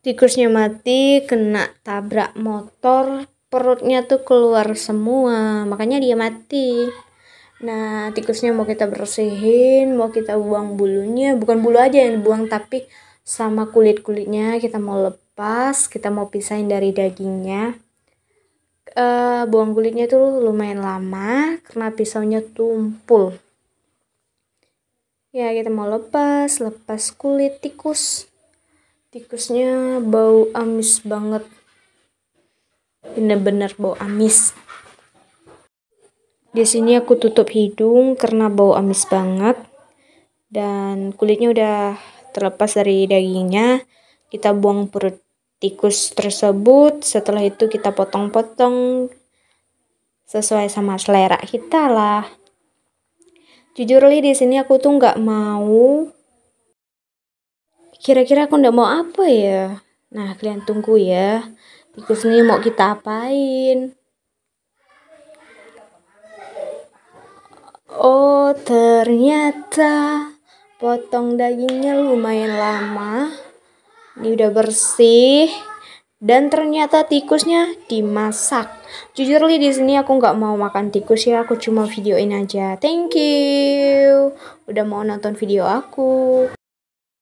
tikusnya mati kena tabrak motor perutnya tuh keluar semua makanya dia mati nah tikusnya mau kita bersihin mau kita buang bulunya bukan bulu aja yang dibuang tapi sama kulit kulitnya kita mau lepas kita mau pisahin dari dagingnya uh, buang kulitnya tuh lumayan lama karena pisaunya tumpul ya kita mau lepas lepas kulit tikus tikusnya bau amis banget bener-bener bau amis di sini aku tutup hidung karena bau amis banget dan kulitnya udah terlepas dari dagingnya kita buang perut tikus tersebut setelah itu kita potong-potong sesuai sama selera kita lah jujur li di sini aku tuh nggak mau Kira-kira aku ndak mau apa ya? Nah, kalian tunggu ya. Tikus ini mau kita apain? Oh, ternyata potong dagingnya lumayan lama. Ini udah bersih. Dan ternyata tikusnya dimasak. Jujur li di sini aku nggak mau makan tikus ya, aku cuma videoin aja. Thank you. Udah mau nonton video aku.